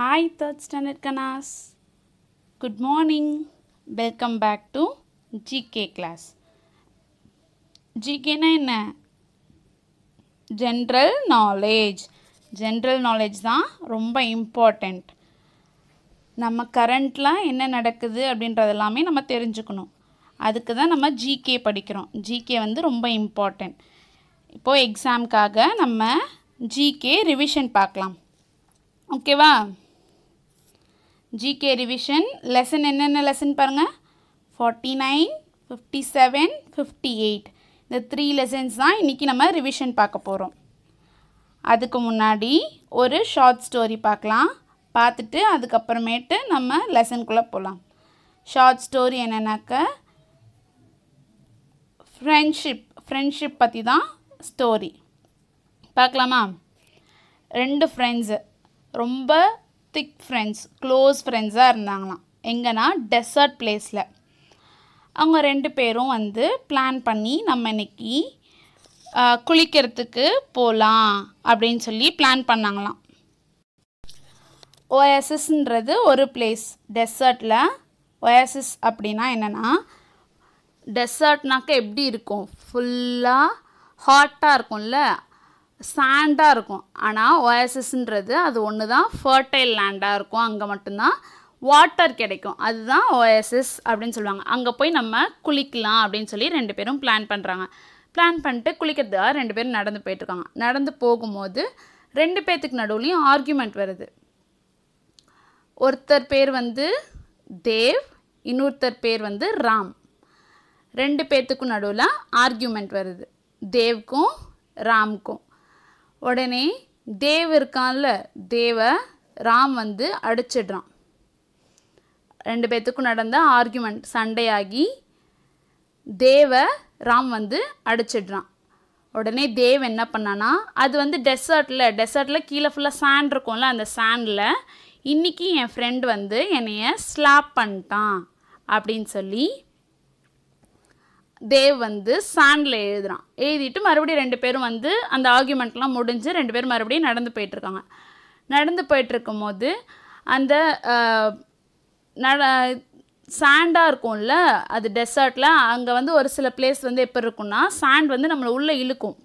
Hi third standard கனாஸ் good morning welcome back to GK class ஜிகேனா என்ன general knowledge general knowledge தான் ரொம்ப இம்பார்ட்டண்ட் நம்ம கரண்ட்லாம் என்ன நடக்குது அப்படின்றது எல்லாமே நம்ம தெரிஞ்சுக்கணும் அதுக்கு தான் நம்ம ஜிகே படிக்கிறோம் ஜிகே வந்து ரொம்ப இம்பார்ட்டண்ட் இப்போது எக்ஸாமுக்காக நம்ம ஜிகே ரிவிஷன் பார்க்கலாம் ஓகேவா ஜிகே ரிவிஷன் லெசன் என்னென்ன லெசன் பாருங்கள் forty nine fifty seven fifty eight இந்த த்ரீ லெசன்ஸ் தான் இன்றைக்கி நம்ம ரிவிஷன் பார்க்க போகிறோம் அதுக்கு முன்னாடி ஒரு ஷார்ட் ஸ்டோரி பார்க்கலாம் பார்த்துட்டு அதுக்கப்புறமேட்டு நம்ம lesson போகலாம் ஷார்ட் ஸ்டோரி என்னென்னாக்க ஃப்ரெண்ட்ஷிப் ஃப்ரெண்ட்ஷிப் பற்றி தான் ஸ்டோரி பார்க்கலாமா ரெண்டு ஃப்ரெண்ட்ஸு ரொம்ப திக் ஃப்ரெண்ட்ஸ் க்ளோஸ் ஃப்ரெண்ட்ஸாக இருந்தாங்களாம் எங்கன்னா டெசர்ட் பிளேஸில் அவங்க ரெண்டு பேரும் வந்து பிளான் பண்ணி நம்ம இன்னைக்கு குளிக்கிறதுக்கு போகலாம் அப்படின்னு சொல்லி பிளான் பண்ணாங்களாம் ஒயசஸ்ன்றது ஒரு பிளேஸ் டெசர்ட்டில் ஒயசஸ் அப்படின்னா என்னென்னா டெசர்ட்னாக்க எப்படி இருக்கும் ஃபுல்லாக ஹாட்டாக இருக்கும்ல சாண்டாக இருக்கும் ஆனால் ஓஎஸ்எஸ்ன்றது அது ஒன்று தான் ஃபர்டைல் லேண்டாக இருக்கும் அங்கே மட்டும்தான் வாட்டர் கிடைக்கும் அதுதான் ஓஎஸ்எஸ் அப்படின்னு சொல்லுவாங்க அங்கே போய் நம்ம குளிக்கலாம் அப்படின்னு சொல்லி ரெண்டு பேரும் பிளான் பண்ணுறாங்க பிளான் பண்ணிட்டு குளிக்கிறதுக்காக ரெண்டு பேரும் நடந்து போயிட்டுருக்காங்க நடந்து போகும்போது ரெண்டு பேர்த்துக்கு நடுவுலையும் ஆர்கியூமெண்ட் வருது ஒருத்தர் பேர் வந்து தேவ் இன்னொருத்தர் பேர் வந்து ராம் ரெண்டு பேர்த்துக்கும் நடுவில் ஆர்கியூமெண்ட் வருது தேவ்க்கும் ராம்க்கும் உடனே தேவ் இருக்கான்ல தேவை ராம் வந்து அடிச்சிடுறான் ரெண்டு பேர்த்துக்கும் நடந்த ஆர்குமெண்ட் சண்டையாகி தேவை ராம் வந்து அடிச்சிடுறான் உடனே தேவ் என்ன பண்ணானா அது வந்து டெசர்ட்டில் டெசர்ட்டில் கீழே ஃபுல்லாக சேண்ட் இருக்கும்ல அந்த சேண்டில் இன்றைக்கி என் ஃப்ரெண்ட் வந்து என்னைய ஸ்லாப் பண்ணிட்டான் அப்படின்னு சொல்லி தேவ் வந்து சாண்டில் எழுதுகிறான் எழுதிட்டு மறுபடியும் ரெண்டு பேரும் வந்து அந்த ஆர்குமெண்ட்லாம் முடிஞ்சு ரெண்டு பேரும் மறுபடியும் நடந்து போயிட்டுருக்காங்க நடந்து போயிட்டுருக்கும் போது அந்த நட சாண்டாக இருக்கும்ல அது டெசர்ட்டில் அங்கே வந்து ஒரு சில பிளேஸ் வந்து எப்படி இருக்குன்னா சாண்ட் வந்து நம்மளை உள்ளே இழுக்கும்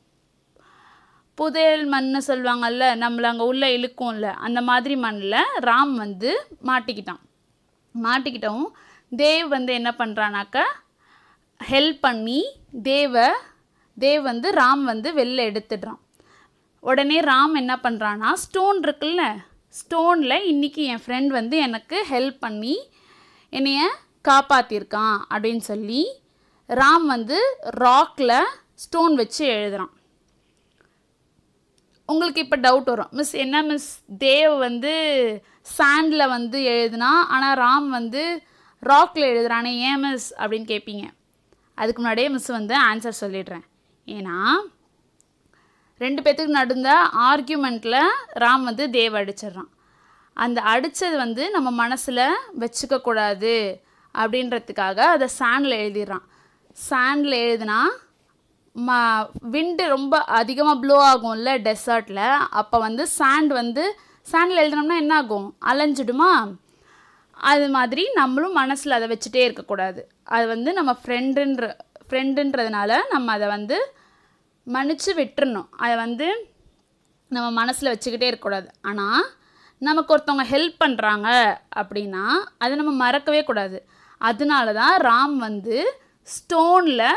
புதையல் மண்ணு சொல்லுவாங்கல்ல நம்மளை அங்கே உள்ளே இழுக்கும்ல அந்த மாதிரி மண்ணில் ராம் வந்து மாட்டிக்கிட்டான் மாட்டிக்கிட்டவும் தேவ் வந்து என்ன பண்ணுறானாக்கா ஹெல்ப் பண்ணி தேவை தேவ் வந்து ராம் வந்து வெளில எடுத்துடுறான் உடனே ராம் என்ன பண்ணுறான்னா ஸ்டோன் இருக்குல்ல ஸ்டோனில் இன்றைக்கி என் ஃப்ரெண்ட் வந்து எனக்கு ஹெல்ப் பண்ணி என்னைய காப்பாற்றிருக்கான் அப்படின்னு சொல்லி ராம் வந்து ராக்கில் ஸ்டோன் வச்சு எழுதுகிறான் உங்களுக்கு இப்போ டவுட் வரும் மிஸ் என்ன மிஸ் தேவ் வந்து சாண்டில் வந்து எழுதுனா ஆனால் ராம் வந்து ராக்கில் எழுதுறானே ஏன் மிஸ் அப்படின்னு கேட்பீங்க அதுக்கு முன்னாடியே மிஸ் வந்து ஆன்சர் சொல்லிடுறேன் ஏன்னா ரெண்டு பேர்த்துக்கு நடந்த ஆர்கியூமெண்ட்டில் ராம் வந்து தேவ அடிச்சிடுறான் அந்த அடித்தது வந்து நம்ம மனசில் வச்சுக்கக்கூடாது அப்படின்றதுக்காக அதை சாண்டில் எழுதிடுறான் சாண்டில் எழுதுனா ம விண்டு ரொம்ப அதிகமாக ப்ளோ ஆகும்ல டெசர்ட்டில் அப்போ வந்து சாண்ட் வந்து சாண்டில் எழுதினோம்னா என்ன ஆகும் அலைஞ்சிடுமா அது மாதிரி நம்மளும் மனசில் அதை வச்சுட்டே இருக்கக்கூடாது அது வந்து நம்ம ஃப்ரெண்டுன்ற ஃப்ரெண்டுன்றதுனால நம்ம அதை வந்து மன்னிச்சு விட்டுறணும் அதை வந்து நம்ம மனசில் வச்சுக்கிட்டே இருக்கக்கூடாது ஆனால் நமக்கு ஒருத்தவங்க ஹெல்ப் பண்ணுறாங்க அப்படின்னா அதை நம்ம மறக்கவே கூடாது அதனால தான் ராம் வந்து ஸ்டோனில்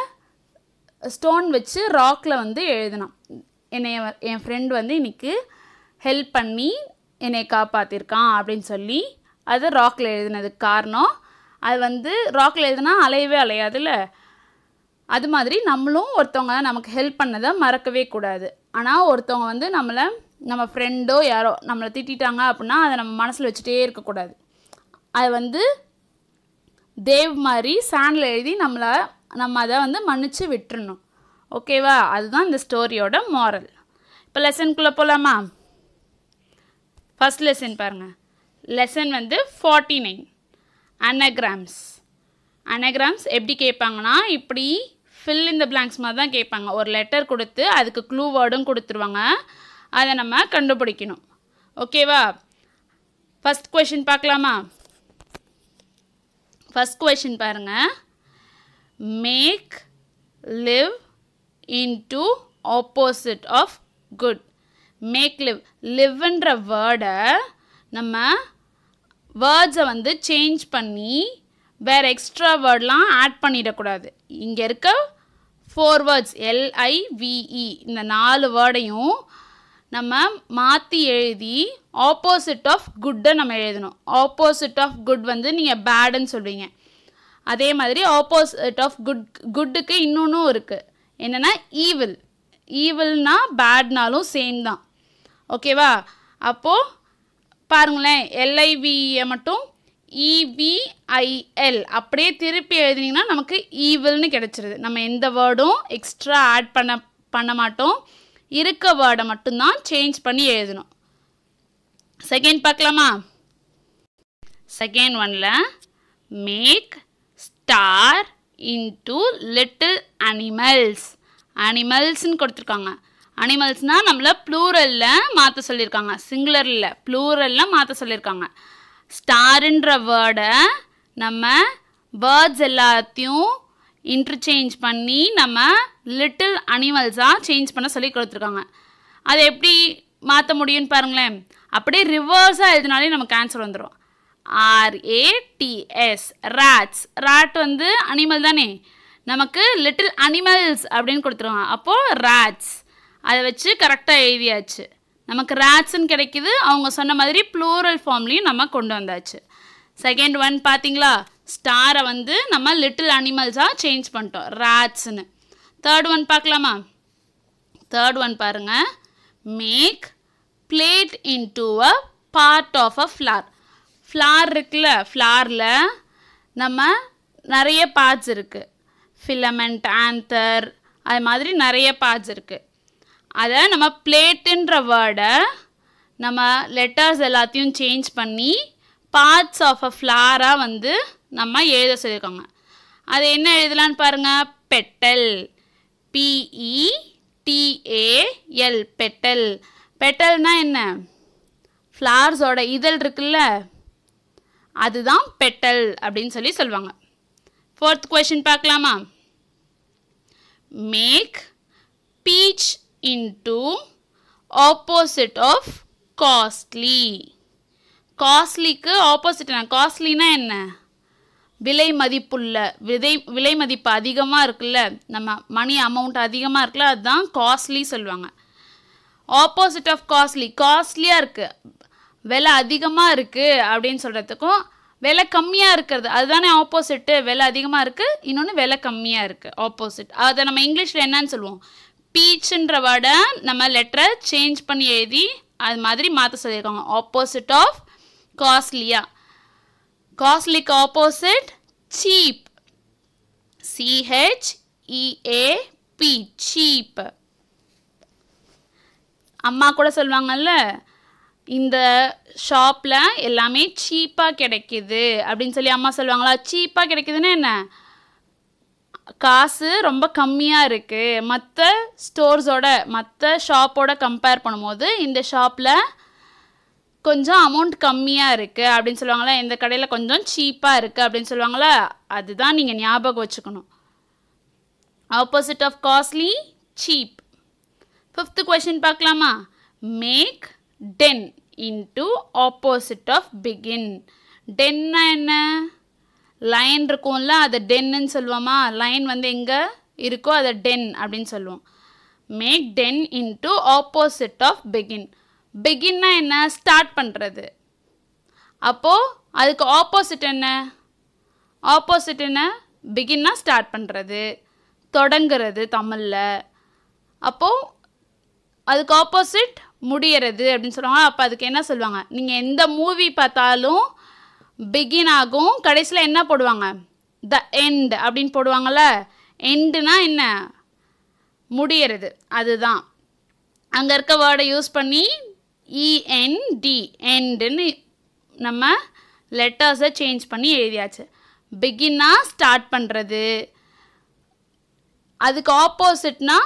ஸ்டோன் வச்சு ராக்கில் வந்து எழுதினான் என்னை என் ஃப்ரெண்ட் வந்து இன்றைக்கி ஹெல்ப் பண்ணி என்னை காப்பாற்றிருக்கான் அப்படின்னு சொல்லி அது ராக்கில் எழுதினதுக்கு காரணம் அது வந்து ராக்கில் எழுதுனா அலையவே அலையாதுல்ல அது மாதிரி நம்மளும் ஒருத்தவங்க நமக்கு ஹெல்ப் பண்ணதை மறக்கவே கூடாது ஆனால் ஒருத்தவங்க வந்து நம்மளை நம்ம ஃப்ரெண்டோ யாரோ நம்மளை திட்டாங்க அப்படின்னா அதை நம்ம மனசில் வச்சுட்டே இருக்கக்கூடாது அது வந்து தேவ் மாதிரி சாண்டில் எழுதி நம்மளை நம்ம அதை வந்து மன்னித்து விட்டுறணும் ஓகேவா அதுதான் இந்த ஸ்டோரியோட மாரல் இப்போ லெசனுக்குள்ளே போகலாமா ஃபஸ்ட் லெசன் பாருங்கள் லெசன் வந்து ஃபார்ட்டி நைன் அனகிராம்ஸ் அனகிராம்ஸ் எப்படி கேட்பாங்கன்னா இப்படி ஃபில் இந்த பிளாங்க்ஸ் மாதிரி தான் கேட்பாங்க ஒரு லெட்டர் கொடுத்து அதுக்கு க்ளூ வேர்டும் கொடுத்துருவாங்க அதை நம்ம கண்டுபிடிக்கணும் ஓகேவா ஃபஸ்ட் கொஷின் பார்க்கலாமா ஃபஸ்ட் கொஷின் பாருங்கள் make live into opposite of good make live லிவ்ன்ற வேர்டை நம்ம வேர்ட்ஸை வந்து சேஞ்ச் பண்ணி வேறு எக்ஸ்ட்ரா வேர்ட்லாம் ஆட் பண்ணிடக்கூடாது இங்கே இருக்க ஃபோர் வேர்ட்ஸ் எல்ஐவிஇ இந்த நாலு வேர்டையும் நம்ம மாற்றி எழுதி ஆப்போசிட் ஆஃப் குட்டை நம்ம எழுதணும் ஆப்போசிட் ஆஃப் குட் வந்து நீங்கள் பேடுன்னு சொல்வீங்க அதே மாதிரி ஆப்போசிட் ஆஃப் குட் குட்டுக்கு இன்னொன்றும் இருக்குது என்னென்னா ஈவில் ஈவில்னால் பேட்னாலும் சேம் தான் ஓகேவா அப்போது பாருங்களேன் எல்ஐவிஇயை e மட்டும் இவிஐஎல் e அப்படியே திருப்பி எழுதினீங்கன்னா நமக்கு ஈவில்னு கிடச்சிருது நம்ம எந்த வேர்டும் எக்ஸ்ட்ரா ஆட் பண்ண பண்ண மாட்டோம் இருக்க வேர்டை மட்டும்தான் சேஞ்ச் பண்ணி எழுதணும் செகண்ட் பார்க்கலாமா செகண்ட் ஒனில் make star into little animals அனிமல்ஸ்ன்னு கொடுத்துருக்காங்க அனிமல்ஸ்னால் நம்மளை ப்ளூரலில் மாற்ற சொல்லியிருக்காங்க சிங்குலரில் ப்ளூரலில் மாற்ற சொல்லியிருக்காங்க ஸ்டாருன்ற வேர்டை நம்ம பேர்ட்ஸ் எல்லாத்தையும் இன்டர்சேஞ்ச் பண்ணி நம்ம லிட்டில் அனிமல்ஸாக சேஞ்ச் பண்ண சொல்லி கொடுத்துருக்காங்க அது எப்படி மாற்ற முடியும்னு பாருங்களேன் அப்படியே ரிவர்ஸாக எழுதினாலே நமக்கு ஆன்சர் வந்துடும் ஆர்ஏடிஎஸ் ராட்ஸ் ராட் வந்து அனிமல் தானே நமக்கு லிட்டில் அனிமல்ஸ் அப்படின்னு கொடுத்துருவாங்க அப்போது ராட்ஸ் அதை வச்சு கரெக்டாக எழுதியாச்சு நமக்கு ரேட்ஸுன்னு கிடைக்கிது அவங்க சொன்ன மாதிரி ப்ளூரல் ஃபார்ம்லேயும் நம்ம கொண்டு வந்தாச்சு செகண்ட் ஒன் பார்த்தீங்களா ஸ்டாரை வந்து நம்ம லிட்டில் அனிமல்ஸாக சேஞ்ச் பண்ணிட்டோம் ரேட்ஸ்னு தேர்ட் ஒன் பார்க்கலாமா தேர்ட் ஒன் பாருங்கள் make blade into a part of a flower flower இருக்குல்ல ஃப்ளாரில் நம்ம நிறைய பார்ட்ஸ் இருக்குது ஃபிலமெண்ட் ஆந்தர் அது மாதிரி நிறைய பார்ட்ஸ் இருக்குது அதை நம்ம பிளேட்டுன்ற வேர்டை நம்ம லெட்டர்ஸ் எல்லாத்தையும் சேஞ்ச் பண்ணி பார்ட்ஸ் ஆஃப் அ ஃப்ளாராக வந்து நம்ம எழுத சொல்லியிருக்காங்க அது என்ன எழுதலான்னு பாருங்கள் petal P E T A L e petal பெட்டல்னால் என்ன ஃப்ளார்ஸோட இதழ் இருக்குல்ல அதுதான் பெட்டல் அப்படின்னு சொல்லி சொல்லுவாங்க ஃபோர்த் கொஷின் பார்க்கலாமா make beach into opposite of costly காஸ்ட்லிக்கு ஆப்போசிட் என்ன காஸ்ட்லினா என்ன விலை மதிப்புள்ள விதை விலை மதிப்பு அதிகமாக இருக்குல்ல நம்ம மணி அமௌண்ட் அதிகமாக இருக்குல்ல அதுதான் காஸ்ட்லி சொல்லுவாங்க ஆப்போசிட் ஆஃப் காஸ்ட்லி காஸ்ட்லியாக இருக்குது விலை அதிகமாக இருக்குது அப்படின்னு சொல்கிறதுக்கும் விலை கம்மியாக இருக்கிறது அதுதானே ஆப்போசிட்டு விலை அதிகமாக இருக்குது இன்னொன்று விலை கம்மியாக இருக்குது ஆப்போசிட் அதை நம்ம இங்கிலீஷில் என்னன்னு சொல்லுவோம் பீச்சுன்ற வேர்டை நம்ம லெட்டரை சேஞ்ச் பண்ணி எழுதி அது மாதிரி மாற்ற சொல்லியிருக்காங்க ஆப்போசிட் ஆஃப் காஸ்ட்லியா காஸ்ட்லிக்கு ஆப்போசிட் சீப் சிஹெச்இஏபி சீப் அம்மா கூட சொல்லுவாங்கல்ல இந்த ஷாப்பில் எல்லாமே சீப்பாக கிடைக்கிது அப்படின்னு சொல்லி அம்மா சொல்லுவாங்களா சீப்பாக கிடைக்குதுன்னா என்ன காசு ரொம்ப கம்மியாக இருக்குது மற்ற ஸ்டோர்ஸோட மற்ற ஷாப்போட கம்பேர் பண்ணும்போது இந்த ஷாப்பில் கொஞ்சம் அமௌண்ட் கம்மியாக இருக்குது அப்படின்னு சொல்லுவாங்களே இந்த கடையில் கொஞ்சம் சீப்பாக இருக்குது அப்படின்னு சொல்லுவாங்களே அதுதான் நீங்கள் ஞாபகம் வச்சுக்கணும் opposite of costly cheap fifth question பார்க்கலாமா make ten into opposite of begin டென்னா என்ன லைன் இருக்கும்ல அதை டென்னுன்னு சொல்லுவோமா லைன் வந்து எங்கே இருக்கோ அதை டென் அப்படின்னு சொல்லுவோம் make ten into opposite of begin பிகின்னா என்ன ஸ்டார்ட் பண்ணுறது அப்போது அதுக்கு ஆப்போசிட் என்ன ஆப்போசிட் என்ன பிகின்னா ஸ்டார்ட் பண்ணுறது தொடங்கிறது தமிழில் அப்போது அதுக்கு ஆப்போசிட் முடியறது அப்படின்னு சொல்லுவாங்க அப்போ அதுக்கு என்ன சொல்லுவாங்க நீங்கள் எந்த மூவி பார்த்தாலும் பிகின் ஆகும் கடைசியில் என்ன போடுவாங்க த எண்ட் அப்படின்னு போடுவாங்கள்ல எண்டுனா என்ன முடியறது அதுதான் அங்கே இருக்க வேர்டை யூஸ் பண்ணி இஎன்டி e எண்டுன்னு நம்ம லெட்டர்ஸை சேஞ்ச் பண்ணி எழுதியாச்சு பிகின்னா ஸ்டார்ட் பண்ணுறது அதுக்கு ஆப்போசிட்னா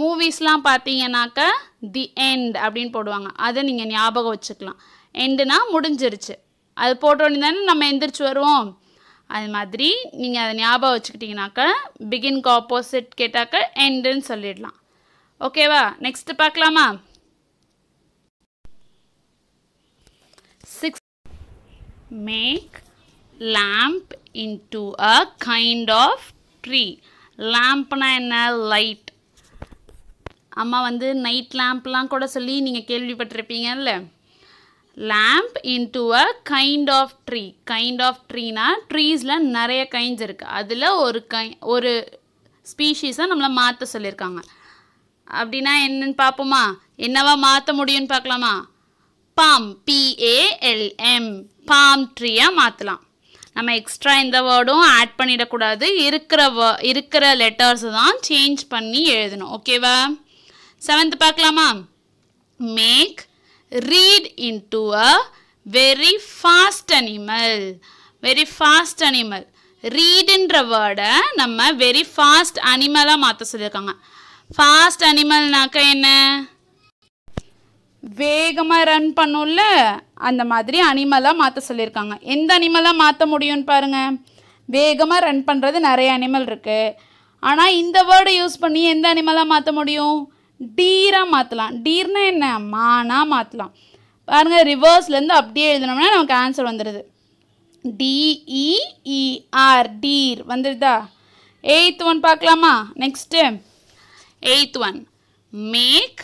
மூவிஸ்லாம் பார்த்தீங்கன்னாக்க தி எண்ட் அப்படின்னு போடுவாங்க அதை நீங்கள் ஞாபகம் வச்சுக்கலாம் எண்டுனா முடிஞ்சிருச்சு அது போட்டோன்னே தானே நம்ம எந்திரிச்சு வருவோம் அது மாதிரி நீங்கள் அதை ஞாபகம் வச்சுக்கிட்டிங்கனாக்க பிகின்க்கு ஆப்போசிட் கேட்டாக்க எண்டுன்னு சொல்லிடலாம் ஓகேவா நெக்ஸ்ட்டு பார்க்கலாமா six make lamp into a kind of tree லேம்ப்னா என்ன லைட் அம்மா வந்து நைட் லேம்ப்லாம் கூட சொல்லி நீங்கள் கேள்விப்பட்டிருப்பீங்கல்ல lamp into a kind of tree kind of ட்ரீனா ட்ரீஸில் நிறைய கைண்ட்ஸ் இருக்குது அதில் ஒரு கை ஒரு ஸ்பீஷீஸை நம்மளை மாற்ற சொல்லியிருக்காங்க அப்படின்னா என்னன்னு பார்ப்போமா என்னவா மாற்ற முடியும்னு பார்க்கலாமா பாம் பிஏஎல்எம் பாம் ட்ரீயாக மாற்றலாம் நம்ம எக்ஸ்ட்ரா எந்த வேர்டும் ஆட் பண்ணிடக்கூடாது இருக்கிற வ இருக்கிற லெட்டர்ஸை தான் சேஞ்ச் பண்ணி எழுதணும் ஓகேவா செவன்த் பார்க்கலாமா make read into a very fast animal. Very fast animal. ரீடுன்ற வேர்டை நம்ம வெரி ஃபாஸ்ட் அனிமலாக மாற்ற சொல்லியிருக்காங்க ஃபாஸ்ட் அனிமல்னாக்க என்ன வேகமாக ரன் பண்ணும்ல அந்த மாதிரி அனிமலாக மாற்ற சொல்லியிருக்காங்க எந்த அனிமலாக மாற்ற முடியும்னு பாருங்கள் வேகமாக ரன் பண்ணுறது நிறைய அனிமல் இருக்குது ஆனால் இந்த வேர்டை யூஸ் பண்ணி எந்த அனிமலாக மாற்ற முடியும் டீராக மாற்றலாம் டீர்னா என்ன மானா மாற்றலாம் பாருங்கள் ரிவர்ஸ்லேருந்து அப்படியே எழுதினோம்னா நமக்கு ஆன்சர் வந்துடுது டிஇஇஆர் e e டீர் வந்துடுதா எயித் ஒன் பார்க்கலாமா next eighth one make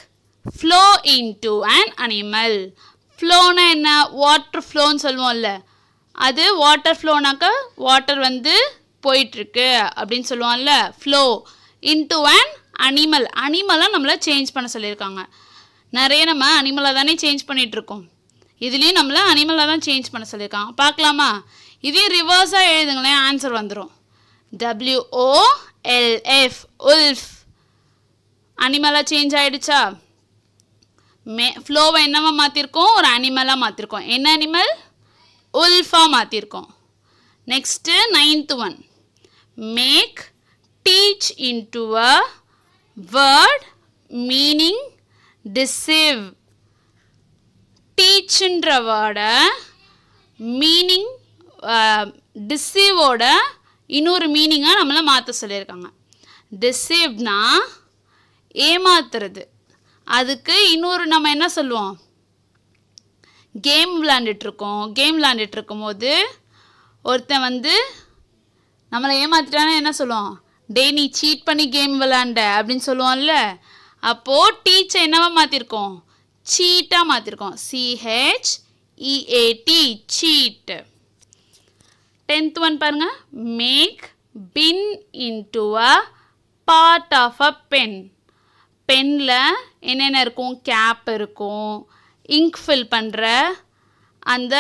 flow into an animal ஃப்ளோனா என்ன வாட்டர் ஃப்ளோன்னு சொல்லுவோம்ல அது வாட்டர் ஃப்ளோனாக்கா வாட்டர் வந்து போயிட்டுருக்கு அப்படின்னு சொல்லுவோம்ல ஃப்ளோ இன்டு அண்ட் அனிமல் அனிமலாக நம்மளை சேஞ்ச் பண்ண சொல்லியிருக்காங்க நிறைய நம்ம அனிமலாக தானே சேஞ்ச் பண்ணிகிட்ருக்கோம் இதுலேயும் நம்மளை அனிமலாக தான் சேஞ்ச் பண்ண சொல்லியிருக்காங்க பார்க்கலாமா இதே ரிவர்ஸாக எழுதுங்களேன் ஆன்சர் வந்துடும் டபிள்யூஓஎல்எஃப் உல்ஃப் அனிமலாக சேஞ்ச் ஆகிடுச்சா மே ஃப்ளோவை என்னவா மாற்றிருக்கோம் ஒரு அனிமலாக மாற்றிருக்கோம் என்ன அனிமல் உல்ஃபாக மாற்றிருக்கோம் next ninth one make teach into a word meaning deceive டீச்சுன்ற வேர்டை மீனிங் டிசீவோட இன்னொரு மீனிங்காக நம்மளை மாற்ற சொல்லியிருக்காங்க டிசீவ்னா ஏமாத்துறது அதுக்கு இன்னொரு நம்ம என்ன சொல்லுவோம் கேம் விளாண்டுட்ருக்கோம் கேம் விளாண்டுட்ருக்கும் போது ஒருத்தன் வந்து நம்மளை ஏமாத்திட்டானா என்ன சொல்லுவோம் டே நீ சீட் பண்ணி கேம் விளாண்ட அப்படின்னு சொல்லுவான்ல அப்போது டீச்சர் என்னவா மாத்திருக்கோம் சீட்டாக மாற்றிருக்கோம் C H E A T cheat tenth one பாருங்க make pin into a part of a pen பெனில் என்னென்ன இருக்கும் கேப் இருக்கும் இங்க் ஃபில் பண்ணுற அந்த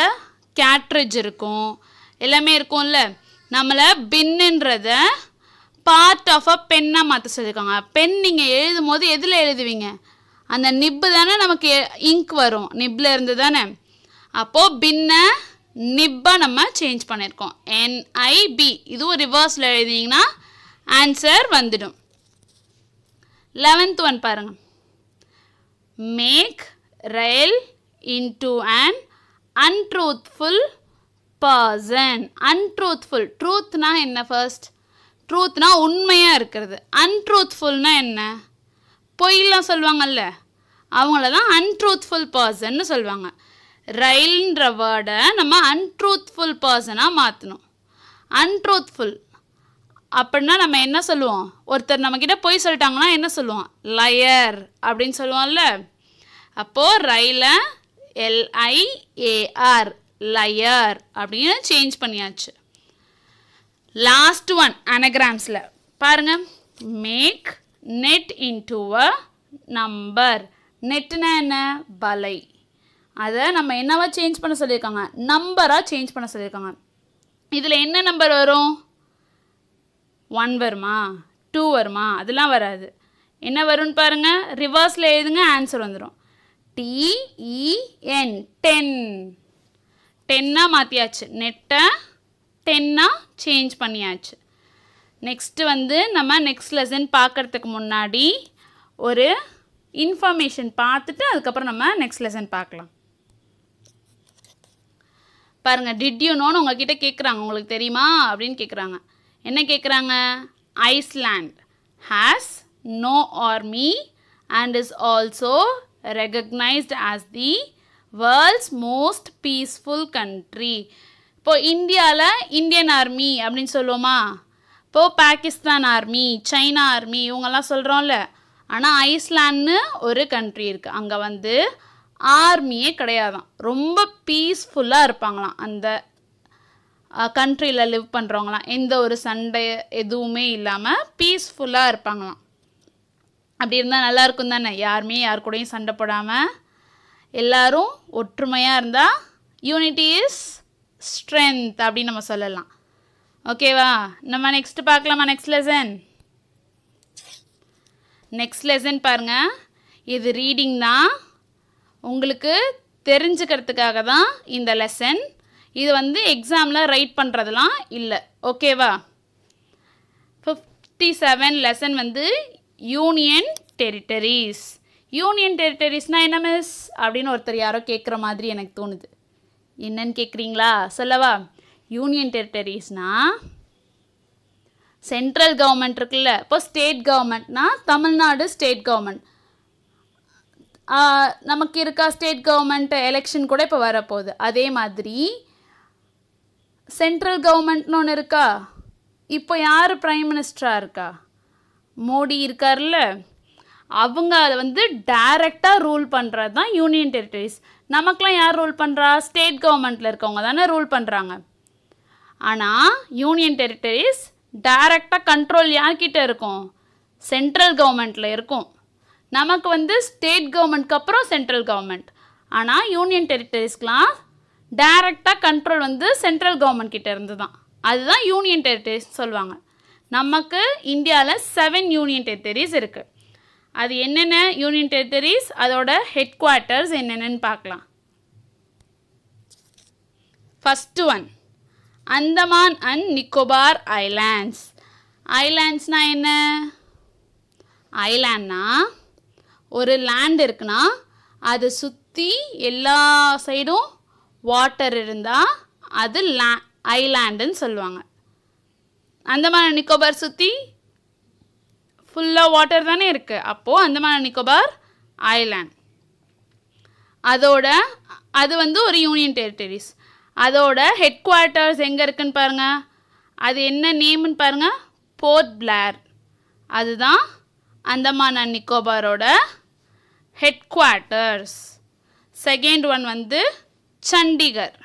கேட்ரிட்ஜ் இருக்கும் எல்லாமே இருக்கும்ல நம்மளை பின்னுன்றதை பார்ட் ஆஃப் அ பென்னாக மாற்ற சொல்லியிருக்காங்க பென் நீங்கள் எழுதும் போது எதில் எழுதுவீங்க அந்த நிப்பு தானே நமக்கு இங்க் வரும் நிப்பில் இருந்து தானே அப்போது பின்ன நிப்பை நம்ம சேஞ்ச் பண்ணியிருக்கோம் என்ஐபி இதுவும் ரிவர்ஸில் எழுதிங்கன்னா ஆன்சர் வந்துடும் லெவன்த் ஒன் பாருங்கள் make rail into an untruthful person untruthful ட்ரூத்னா என்ன ஃபர்ஸ்ட் ட்ரூத்னா உண்மையாக இருக்கிறது அன்ட்ரூத்ஃபுல்னால் என்ன பொய்லாம் சொல்லுவாங்கல்ல அவங்கள தான் அன்ட்ரூத்ஃபுல் பர்சன்னு சொல்லுவாங்க ரயில்ன்ற வேர்டை நம்ம அன்ட்ரூத்ஃபுல் பர்சனாக மாற்றணும் அன்ட்ரூத்ஃபுல் அப்படின்னா நம்ம என்ன சொல்லுவோம் ஒருத்தர் நம்மக்கிட்ட பொய் சொல்லிட்டாங்கன்னா என்ன சொல்லுவோம் லயர் அப்படின்னு சொல்லுவோம்ல அப்போது ரயிலை எல்ஐஏஆர் லயர் அப்படின்னு சேஞ்ச் பண்ணியாச்சு லாஸ்ட் ஒன் அனகிராம்ஸில் பாருங்கள் make net into a number நெட்டுனா என்ன வலை அதை நம்ம என்னவா சேஞ்ச் பண்ண சொல்லியிருக்காங்க நம்பராக சேஞ்ச் பண்ண சொல்லியிருக்காங்க இதில் என்ன நம்பர் வரும் ஒன் வருமா டூ வருமா அதெல்லாம் வராது என்ன வரும்னு பாருங்கள் ரிவர்ஸில் எழுதுங்க ஆன்சர் வந்துடும் டிஇஎன் டென் e டென்னாக மாற்றியாச்சு நெட்டை டென்னாக சேஞ்ச் பண்ணியாச்சு நெக்ஸ்ட்டு வந்து நம்ம நெக்ஸ்ட் லெசன் பார்க்குறதுக்கு முன்னாடி ஒரு இன்ஃபர்மேஷன் பார்த்துட்டு அதுக்கப்புறம் நம்ம நெக்ஸ்ட் லெசன் பார்க்கலாம் பாருங்கள் டிட்யூனோன்னு கிட்டே கேட்குறாங்க உங்களுக்கு தெரியுமா அப்படின்னு கேட்குறாங்க என்ன கேட்குறாங்க Iceland has no army and is also recognised as the world's most peaceful country இப்போது இந்தியாவில் இந்தியன் ஆர்மி அப்படின்னு சொல்லுவோமா இப்போது பாகிஸ்தான் ஆர்மி சைனா ஆர்மி இவங்கெல்லாம் சொல்கிறோம்ல ஆனால் ஐஸ்லாண்ட்னு ஒரு கண்ட்ரி இருக்குது அங்கே வந்து ஆர்மியே கிடையாதான் ரொம்ப பீஸ்ஃபுல்லாக இருப்பாங்களாம் அந்த கண்ட்ரியில் லிவ் பண்ணுறவங்களாம் எந்த ஒரு சண்டை எதுவுமே இல்லாமல் பீஸ்ஃபுல்லாக இருப்பாங்களாம் அப்படி இருந்தால் நல்லாயிருக்கும் தானே யாருமே யார் கூடயும் சண்டை போடாமல் எல்லோரும் ஒற்றுமையாக இருந்தால் யூனிட்டி இஸ் ஸ்ட்ரென்த் அப்படின்னு நம்ம சொல்லலாம் ஓகேவா நம்ம நெக்ஸ்ட் பார்க்கலாமா நெக்ஸ்ட் லெசன் நெக்ஸ்ட் லெசன் பாருங்கள் இது ரீடிங் தான் உங்களுக்கு தெரிஞ்சுக்கிறதுக்காக தான் இந்த லெசன் இது வந்து எக்ஸாமில் ரைட் பண்ணுறதுலாம் இல்லை ஓகேவா ஃபிஃப்டி செவன் லெசன் வந்து யூனியன் டெரிட்டரிஸ் யூனியன் டெரிட்டரிஸ்னால் என்ன மிஸ் அப்படின்னு ஒருத்தர் யாரோ கேட்குற மாதிரி எனக்கு தோணுது என்னன்னு கேட்குறீங்களா சொல்லவா யூனியன் டெரிட்டரிஸ்னா சென்ட்ரல் கவர்மெண்ட் இருக்குல்ல இப்போ ஸ்டேட் கவர்மெண்ட்னா தமிழ்நாடு ஸ்டேட் கவர்மெண்ட் நமக்கு இருக்கா ஸ்டேட் கவர்மெண்ட் எலெக்ஷன் கூட இப்போ வரப்போகுது அதே மாதிரி சென்ட்ரல் கவர்மெண்ட்னு ஒன்று இருக்கா இப்போ யார் ப்ரைம் மினிஸ்டராக இருக்கா மோடி இருக்கார்ல அவங்க அதை வந்து டைரெக்டாக ரூல் பண்ணுறது தான் யூனியன் டெரிட்டரிஸ் நமக்கெலாம் யார் ரூல் பண்ணுறா ஸ்டேட் கவர்மெண்ட்டில் இருக்கவங்க தானே ரூல் பண்ணுறாங்க ஆனால் யூனியன் டெரிட்டரிஸ் டைரெக்டாக கண்ட்ரோல் யார்கிட்ட இருக்கும் சென்ட்ரல் கவர்மெண்ட்டில் இருக்கும் நமக்கு வந்து ஸ்டேட் கவர்மெண்ட்க்கு அப்புறம் சென்ட்ரல் கவர்மெண்ட் ஆனால் யூனியன் டெரிட்டரிஸ்க்கெலாம் டைரெக்டாக கண்ட்ரோல் வந்து சென்ட்ரல் கவர்மெண்ட் கிட்டே இருந்து தான் அதுதான் யூனியன் டெரிட்டரிஸ் சொல்லுவாங்க நமக்கு இந்தியாவில் செவன் யூனியன் டெரிட்டரிஸ் இருக்குது அது என்னென்ன யூனியன் டெரிட்டரிஸ் அதோட ஹெட் குவார்ட்டர்ஸ் என்னென்னு பார்க்கலாம் first one Andaman and Nicobar islands ஐலாண்ட்ஸ்னால் என்ன ஐலாண்ட்னா ஒரு லேண்ட் இருக்குன்னா அதை சுற்றி எல்லா சைடும் வாட்டர் இருந்தால் அது லே ஐலாண்டுன்னு சொல்லுவாங்க அந்தமான நிக்கோபார் சுற்றி ஃபுல்லாக வாட்டர் தானே இருக்குது அப்போது அந்தமான நிக்கோபார் ஐலாண்ட் அதோட அது வந்து ஒரு யூனியன் டெரிட்டரிஸ் அதோட ஹெட் குவார்ட்டர்ஸ் எங்கே இருக்குன்னு பாருங்கள் அது என்ன நேம்னு பாருங்கள் போர்ட் பிளேர் அதுதான் அந்தமான் அண்ட் நிக்கோபாரோட ஹெட் குவார்ட்டர்ஸ் செகண்ட் ஒன் வந்து சண்டிகர்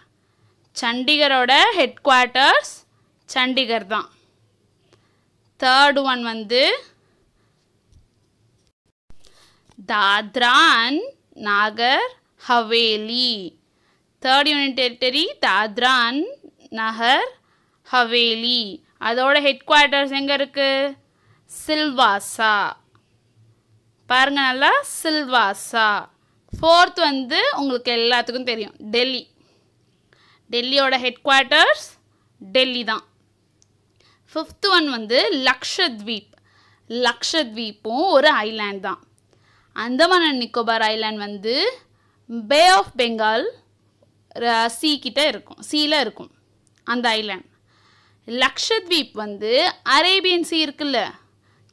சண்டிகரோட ஹெட் குவார்ட்டர்ஸ் சண்டிகர் தான் தேர்ட் ஒன் வந்து Dadra Nagar Haveli third unit territory Dadra Nagar Haveli அதோட ஹெட் குவார்ட்டர்ஸ் எங்கே இருக்குது சில்வாசா பாருங்க நல்லா சில்வாசா ஃபோர்த் வந்து உங்களுக்கு எல்லாத்துக்கும் தெரியும் டெல்லி டெல்லியோட ஹெட் குவார்ட்டர்ஸ் டெல்லி தான் ஃபிஃப்த் ஒன் வந்து லக்ஷத்வீப் லக்ஷத்வீப்பும் ஒரு ஐலாண்ட் தான் அந்தமான் அண்ட் நிக்கோபார் ஐலாண்ட் வந்து பே ஆஃப் பெங்கால் சீ கிட்ட இருக்கும் சீல இருக்கும் அந்த ஐலாண்ட் லக்ஷத்வீப் வந்து அரேபியன் சி இருக்குல்ல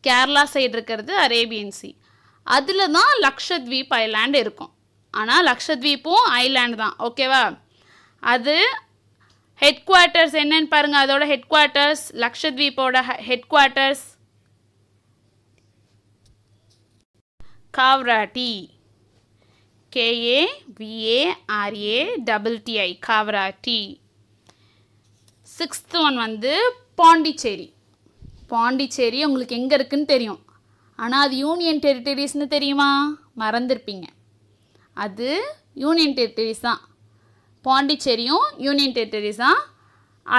கேரளா சைடு இருக்கிறது அரேபியன் சி அதில் தான் லக்ஷத்வீப் ஐலாண்ட் இருக்கும் ஆனால் லக்ஷத்வீப்பும் ஐலாண்டு தான் ஓகேவா அது ஹெட் குவார்ட்டர்ஸ் என்னன்னு பாருங்கள் அதோட ஹெட் குவார்ட்டர்ஸ் லக்ஷத்வீப்போட head quarters Kavaratti K A V A R A double T I Kavaratti sixth one வந்து பாண்டிச்சேரி பாண்டிச்சேரி உங்களுக்கு எங்கே இருக்குதுன்னு தெரியும் ஆனால் அது யூனியன் டெரிட்டரிஸ்னு தெரியுமா மறந்துருப்பீங்க அது யூனியன் டெரிட்டரிஸ் தான் பாண்டிச்சேரியும் யூனியன் டெரிட்டரிஸ் தான்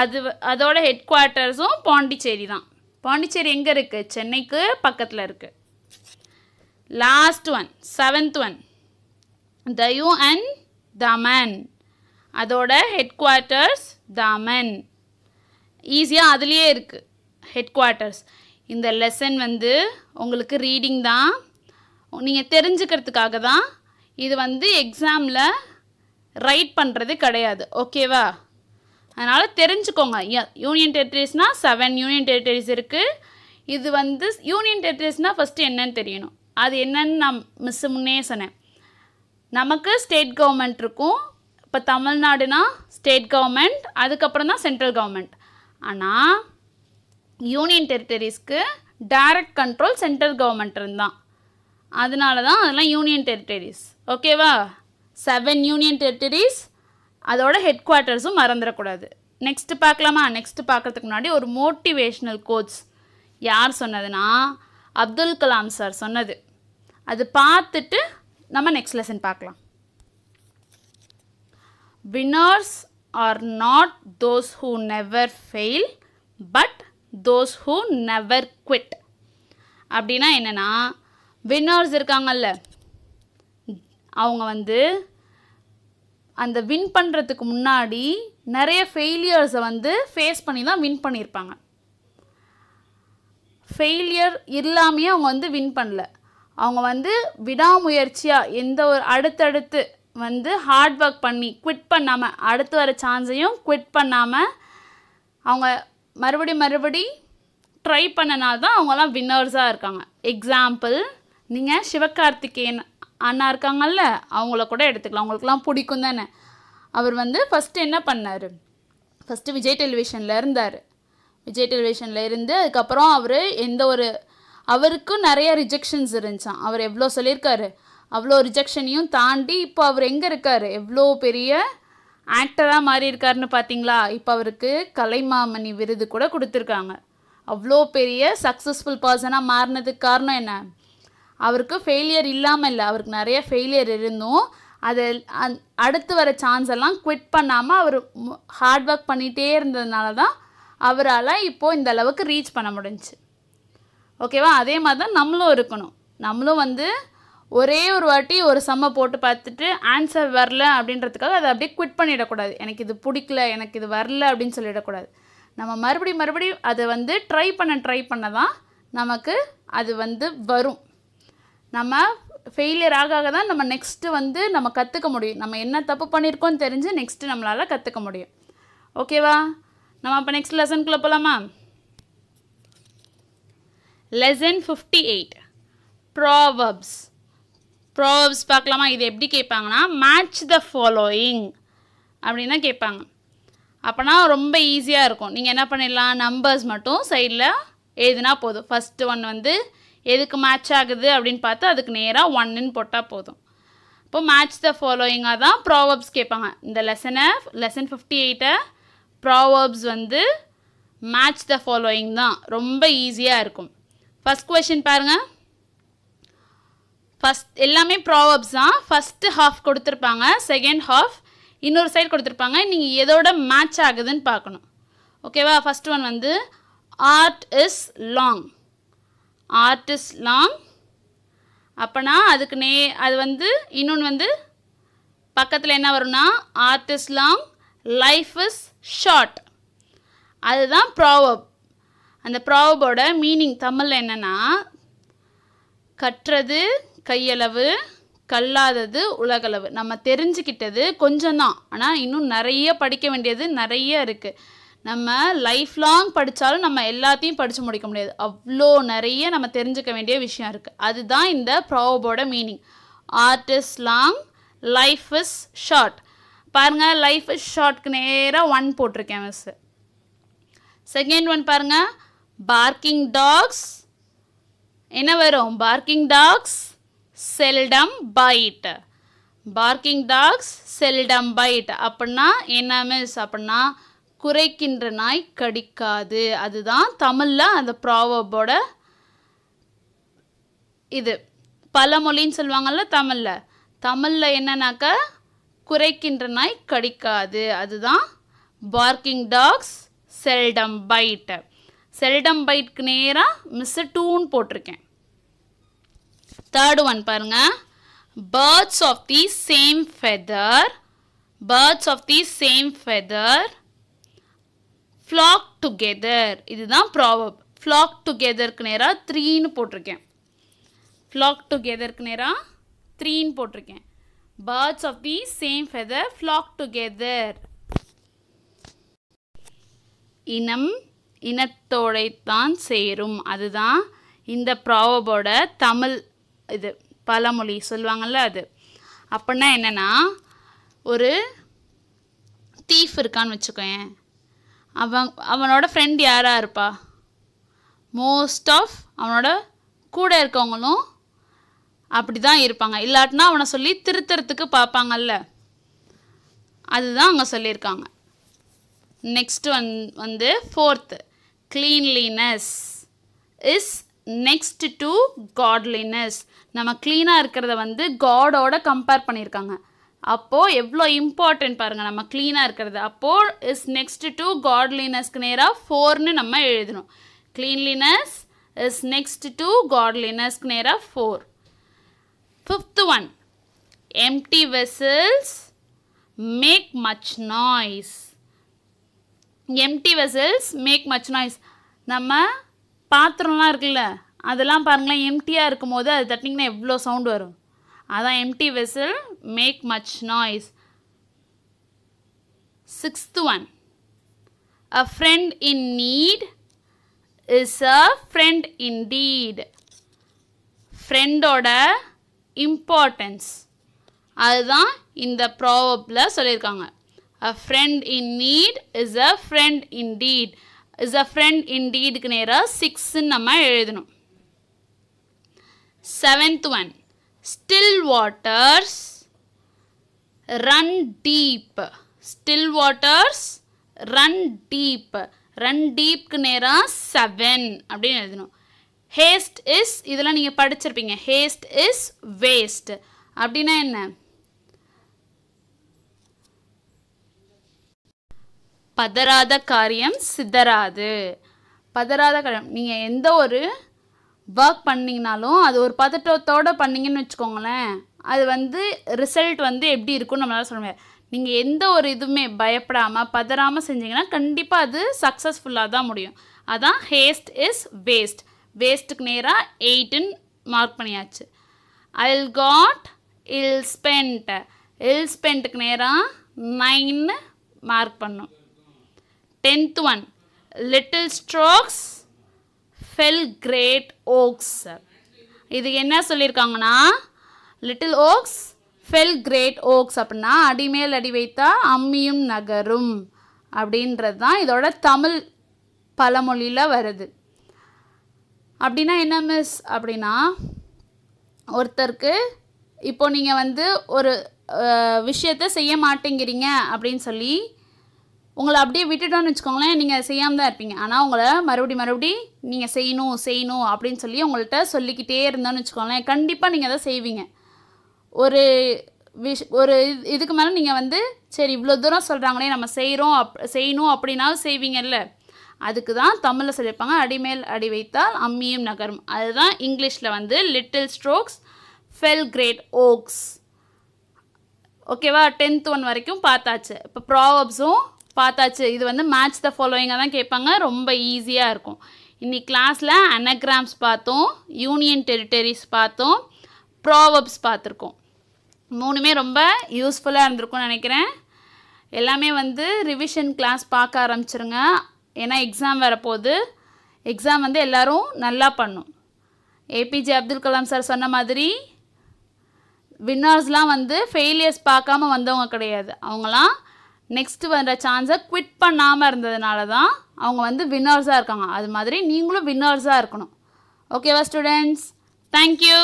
அது அதோட ஹெட் குவார்ட்டர்ஸும் பாண்டிச்சேரி தான் பாண்டிச்சேரி எங்கே இருக்குது சென்னைக்கு பக்கத்தில் இருக்குது last one seventh one Diu and Daman அதோட ஹெட் குவார்ட்டர்ஸ் தமன் ஈஸியாக அதுலேயே இருக்குது ஹெட் குவார்ட்டர்ஸ் இந்த லெசன் வந்து உங்களுக்கு ரீடிங் தான் நீங்கள் தெரிஞ்சுக்கிறதுக்காக தான் இது வந்து எக்ஸாமில் ரைட் பண்ணுறது கிடையாது ஓகேவா அதனால் தெரிஞ்சுக்கோங்க யூனியன் டெரிட்டரிஸ்னால் செவன் யூனியன் டெரிட்டரிஸ் இருக்குது இது வந்து யூனியன் டெரிட்டரிஸ்னால் ஃபஸ்ட்டு என்னன்னு தெரியணும் அது என்னன்னு நான் மிஸ் முன்னே சொன்னேன் நமக்கு ஸ்டேட் கவர்மெண்ட் இருக்கும் இப்போ தமிழ்நாடுனா ஸ்டேட் கவர்மெண்ட் அதுக்கப்புறம் தான் சென்ட்ரல் கவர்மெண்ட் ஆனால் யூனியன் டெரிட்டரிஸ்க்கு டைரக்ட் கண்ட்ரோல் சென்ட்ரல் கவர்மெண்ட் இருந்தான் அதனால தான் அதெல்லாம் யூனியன் டெரிட்டரிஸ் ஓகேவா செவன் யூனியன் டெரிட்டரிஸ் அதோட ஹெட் குவார்ட்டர்ஸும் மறந்துடக்கூடாது நெக்ஸ்ட்டு பார்க்கலாமா நெக்ஸ்ட்டு பார்க்குறதுக்கு முன்னாடி ஒரு மோட்டிவேஷ்னல் கோட்ஸ் யார் சொன்னதுன்னா அப்துல் கலாம் சார் சொன்னது அது பார்த்துட்டு நம்ம நெக்ஸ்ட் லெசன் பார்க்கலாம் winners are not those who never fail but those who never quit அப்படின்னா என்னென்னா வின்னர்ஸ் இருக்காங்கல்ல அவங்க வந்து அந்த வின் பண்ணுறதுக்கு முன்னாடி நிறைய ஃபெயிலியர்ஸை வந்து ஃபேஸ் பண்ணி தான் வின் பண்ணியிருப்பாங்க ஃபெயிலியர் இல்லாமையே அவங்க வந்து வின் பண்ணல அவங்க வந்து விடாமுயற்சியாக எந்த ஒரு அடுத்தடுத்து வந்து ஹார்ட் ஒர்க் பண்ணி குவிட் பண்ணாமல் அடுத்து வர சான்ஸையும் குவிட் பண்ணாமல் அவங்க மறுபடி மறுபடி ட்ரை பண்ணனால தான் அவங்களாம் வின்னர்ஸாக இருக்காங்க எக்ஸாம்பிள் நீங்கள் சிவகார்த்திகேயன் அண்ணா இருக்காங்கல்ல அவங்கள கூட எடுத்துக்கலாம் அவங்களுக்குலாம் பிடிக்கும் தானே அவர் வந்து ஃபஸ்ட்டு என்ன பண்ணார் ஃபஸ்ட்டு விஜய் டெலிவிஷனில் இருந்தார் விஜய் டெலிவிஷனில் இருந்து அதுக்கப்புறம் அவர் எந்த ஒரு அவருக்கும் நிறைய ரிஜெக்ஷன்ஸ் இருந்துச்சான் அவர் எவ்வளோ சொல்லியிருக்காரு அவ்வளோ ரிஜெக்ஷனையும் தாண்டி இப்போ அவர் எங்கே இருக்கார் எவ்வளோ பெரிய ஆக்டராக மாறி இருக்காருன்னு பார்த்தீங்களா இப்போ அவருக்கு கலைமாமணி விருது கூட கொடுத்துருக்காங்க அவ்வளோ பெரிய சக்ஸஸ்ஃபுல் பர்சனாக மாறினதுக்கு காரணம் என்ன அவருக்கு ஃபெயிலியர் இல்லாமல் இல்லை அவருக்கு நிறைய ஃபெயிலியர் இருந்தும் அதை அடுத்து வர சான்ஸ் எல்லாம் குவிட் பண்ணாமல் அவர் ஹார்ட் ஒர்க் பண்ணிகிட்டே இருந்ததுனால தான் அவரால் இப்போது இந்த அளவுக்கு ரீச் பண்ண முடிஞ்சு ஓகேவா அதே மாதிரி தான் நம்மளும் இருக்கணும் நம்மளும் வந்து ஒரே ஒரு வாட்டி ஒரு சம்மை போட்டு பார்த்துட்டு ஆன்சர் வரல அப்படின்றதுக்காக அதை அப்படியே குவிட் பண்ணிடக்கூடாது எனக்கு இது பிடிக்கல எனக்கு இது வரல அப்படின்னு சொல்லிடக்கூடாது நம்ம மறுபடியும் மறுபடியும் அதை வந்து ட்ரை பண்ண ட்ரை பண்ண தான் நமக்கு அது வந்து வரும் நம்ம ஃபெயிலியர் ஆக ஆக தான் நம்ம நெக்ஸ்ட்டு வந்து நம்ம கற்றுக்க முடியும் நம்ம என்ன தப்பு பண்ணியிருக்கோன்னு தெரிஞ்சு நெக்ஸ்ட்டு நம்மளால் கற்றுக்க முடியும் ஓகேவா நம்ம அப்போ நெக்ஸ்ட் லெசனுக்குள்ளே போகலாமா lesson fifty eight proverbs proverbs பார்க்கலாமா இது எப்படி கேட்பாங்கன்னா மேட்ச் த ஃபாலோயிங் அப்படின்னா கேட்பாங்க அப்போனா ரொம்ப ஈஸியாக இருக்கும் நீங்கள் என்ன பண்ணிடலாம் நம்பர்ஸ் மட்டும் சைடில் எழுதுனா போதும் ஃபஸ்ட்டு ஒன் வந்து எதுக்கு மேட்ச் ஆகுது அப்படின்னு பார்த்து அதுக்கு நேராக ஒன்னுன்னு போட்டால் போதும் இப்போ மேட்ச் த ஃபாலோயிங்காக தான் ப்ராவப்ஸ் கேட்பாங்க இந்த லெசனை லெசன் ஃபிஃப்டி எயிட்டை ப்ராவப்ஸ் வந்து மேட்ச் த ஃபாலோயிங் தான் ரொம்ப ஈஸியாக இருக்கும் ஃபஸ்ட் கொஷின் பாருங்கள் ஃபஸ்ட் எல்லாமே ப்ராவப்ஸ் தான் ஃபஸ்ட்டு ஹாஃப் கொடுத்துருப்பாங்க செகண்ட் ஹாஃப் இன்னொரு சைடு கொடுத்துருப்பாங்க நீங்கள் எதோட மேட்ச் ஆகுதுன்னு பார்க்கணும் ஓகேவா ஃபஸ்ட் ஒன் வந்து art is long art is long அப்போனா அதுக்கு நே அது வந்து இன்னொன்று வந்து பக்கத்தில் என்ன வரும்னா art is long life is short அதுதான் ப்ராவப் அந்த ப்ராவபோட மீனிங் தமிழில் என்னென்னா கற்றது கையளவு கல்லாதது உலகளவு நம்ம தெரிஞ்சுக்கிட்டது கொஞ்சம்தான் ஆனால் இன்னும் நிறைய படிக்க வேண்டியது நிறைய இருக்குது நம்ம லைஃப் லாங் படித்தாலும் நம்ம எல்லாத்தையும் படித்து முடிக்க முடியாது அவ்வளோ நிறைய நம்ம தெரிஞ்சுக்க வேண்டிய விஷயம் இருக்குது அதுதான் இந்த ப்ராவபோட meaning art is long life is short பாருங்கள் லைஃப் இஸ் ஷார்ட்க்கு நேராக ஒன் போட்டிருக்கேன் மிஸ்ஸு செகண்ட் ஒன் பாருங்கள் பார்க்கிங் டாக்ஸ் என்ன வரும் barking dogs seldom bite barking dogs seldom bite அப்படின்னா என்ன மிஸ் அப்படின்னா குறைக்கின்ற நாய் கடிக்காது அதுதான் தமிழில் அந்த ப்ராவபோட இது பல மொழின்னு சொல்லுவாங்கள்ல தமிழில் தமிழில் என்னன்னாக்க குறைக்கின்ற நாய் கடிக்காது அதுதான் barking dogs seldom bite seldom பைட்க்கு நேராக மிஸ்ஸு டூன்னு போட்டிருக்கேன் தேர்டு ஒன் பாருங்கள் birds of the same feather birds of the same feather flock together இதுதான் ப்ராவப் ஃப்ளாக் டுகெதருக்கு நேராக த்ரீன்னு போட்டிருக்கேன் ஃப்ளாக் டுகெதருக்கு நேராக த்ரீன்னு போட்டிருக்கேன் birds of the same feather flock together இனம் இனத்தோடைத்தான் சேரும் அதுதான் இந்த ப்ராவபோட தமிழ் இது பழமொழி சொல்லுவாங்கள்ல அது அப்படின்னா என்னென்னா ஒரு தீஃப் இருக்கான்னு வச்சுக்கோங்க அவன் அவனோட ஃப்ரெண்ட் யாராக இருப்பா மோஸ்ட் ஆஃப் அவனோட கூட இருக்கவங்களும் அப்படி தான் இருப்பாங்க இல்லாட்டினா அவனை சொல்லி திருத்துறதுக்கு பார்ப்பாங்கல்ல அதுதான் அங்கே சொல்லியிருக்காங்க நெக்ஸ்ட் வந் வந்து fourth cleanliness is next to godliness நம்ம க்ளீனாக இருக்கிறத வந்து காடோட கம்பேர் பண்ணியிருக்காங்க அப்போது எவ்வளோ இம்பார்ட்டன்ட் பாருங்கள் நம்ம க்ளீனாக இருக்கிறது அப்போது இஸ் நெக்ஸ்ட் டு காட்லினஸ்க்கு நேராக ஃபோர்னு நம்ம எழுதணும் க்ளீன்லினஸ் இஸ் நெக்ஸ்ட் டு காட்லினஸ்க்கு நேராக four fifth one empty vessels make much noise empty vessels make much noise நம்ம பாத்திரம்லாம் இருக்குல்ல அதெல்லாம் பாருங்களேன் எம்டியாக இருக்கும் போது அது தட்டிங்கன்னா எவ்வளோ சவுண்டு வரும் அதான் empty vessel make much noise sixth one a friend in need is a friend in deed ஃப்ரெண்டோட இம்பார்ட்டன்ஸ் அதுதான் இந்த ப்ராவப்பில் சொல்லியிருக்காங்க a friend in need is a friend in deed is a friend in டீடுக்கு நேராக சிக்ஸ்ன்னு நம்ம எழுதணும் seventh one still waters run deep still waters run deep run டீப்க்கு நேராக செவன் அப்படின்னு எழுதணும் ஹேஸ்ட் இஸ் இதெல்லாம் நீங்கள் படிச்சிருப்பீங்க ஹேஸ்ட் இஸ் வேஸ்ட் அப்படின்னா என்ன பதறாத காரியம் சிதறாது பதறாத காரியம் நீங்கள் எந்த ஒரு ஒர்க் பண்ணிங்கனாலும் அது ஒரு பதட்டத்தோடு பண்ணிங்கன்னு வச்சுக்கோங்களேன் அது வந்து ரிசல்ட் வந்து எப்படி இருக்கும்னு நம்மளால் சொல்ல முடியாது நீங்கள் எந்த ஒரு இதுவுமே பயப்படாமல் பதறாமல் செஞ்சீங்கன்னா கண்டிப்பாக அது சக்ஸஸ்ஃபுல்லாக தான் முடியும் அதான் ஹேஸ்ட் இஸ் வேஸ்ட் வேஸ்ட்டுக்கு நேராக எயிட்டுன்னு மார்க் பண்ணியாச்சு ஐ காட் இல் ஸ்பெண்ட் இல் ஸ்பெண்ட்டுக்கு நேராக நைன்னு மார்க் பண்ணும் tenth one little strokes fell great oaks sir இது என்ன சொல்லியிருக்காங்கன்னா little oaks fell great oaks அப்படின்னா அடிமேல் அடி வைத்தா அம்மியும் நகரும் அப்படின்றது தான் இதோட தமிழ் பழமொழியில் வருது அப்படின்னா என்ன மிஸ் அப்படின்னா ஒருத்தருக்கு இப்போ நீங்கள் வந்து ஒரு விஷயத்த செய்ய மாட்டேங்கிறீங்க அப்படின்னு சொல்லி உங்களை அப்படியே விட்டுட்டோன்னு வச்சுக்கோங்களேன் நீங்கள் செய்யாம தான் இருப்பீங்க ஆனால் உங்களை மறுபடி மறுபடி நீங்கள் செய்யணும் செய்யணும் அப்படின்னு சொல்லி உங்கள்கிட்ட சொல்லிக்கிட்டே இருந்தோன்னு வச்சுக்கோங்களேன் கண்டிப்பாக நீங்கள் அதை செய்வீங்க ஒரு விஷ் ஒரு இது இதுக்கு மேலே நீங்கள் வந்து சரி இவ்வளோ தூரம் சொல்கிறாங்களே நம்ம செய்கிறோம் அப் செய்யணும் அப்படின்னாலும் இல்லை அதுக்கு தான் தமிழில் சொல்லியிருப்பாங்க அடிமேல் அடி வைத்தால் அம்மியும் நகரும் அதுதான் இங்கிலீஷில் வந்து little strokes fell great oaks ஓகேவா டென்த் ஒன் வரைக்கும் பார்த்தாச்சு இப்போ ப்ராவப்ஸும் பார்த்தாச்சு இது வந்து மேட்ச் த ஃபாலோயிங்காக தான் கேட்பாங்க ரொம்ப ஈஸியாக இருக்கும் இன்னைக்கு கிளாஸில் அனக்ராம்ஸ் பார்த்தோம் யூனியன் டெரிட்டரிஸ் பார்த்தோம் ப்ராவப்ஸ் பார்த்துருக்கோம் மூணுமே ரொம்ப யூஸ்ஃபுல்லாக இருந்திருக்கும்னு நினைக்கிறேன் எல்லாமே வந்து ரிவிஷன் கிளாஸ் பார்க்க ஆரம்பிச்சிருங்க ஏன்னா எக்ஸாம் வரப்போகுது எக்ஸாம் வந்து எல்லோரும் நல்லா பண்ணும் ஏபிஜே அப்துல் கலாம் சார் சொன்ன மாதிரி வின்னர்ஸ்லாம் வந்து ஃபெயிலியர்ஸ் பார்க்காம வந்தவங்க கிடையாது அவங்களாம் நெக்ஸ்ட்டு வர்ற சான்ஸை குவிட் பண்ணாமல் இருந்ததுனால தான் அவங்க வந்து வின்னர்ஸாக இருக்காங்க அது மாதிரி நீங்களும் வின்னர்ஸாக இருக்கணும் ஓகேவா ஸ்டூடெண்ட்ஸ் தேங்க்யூ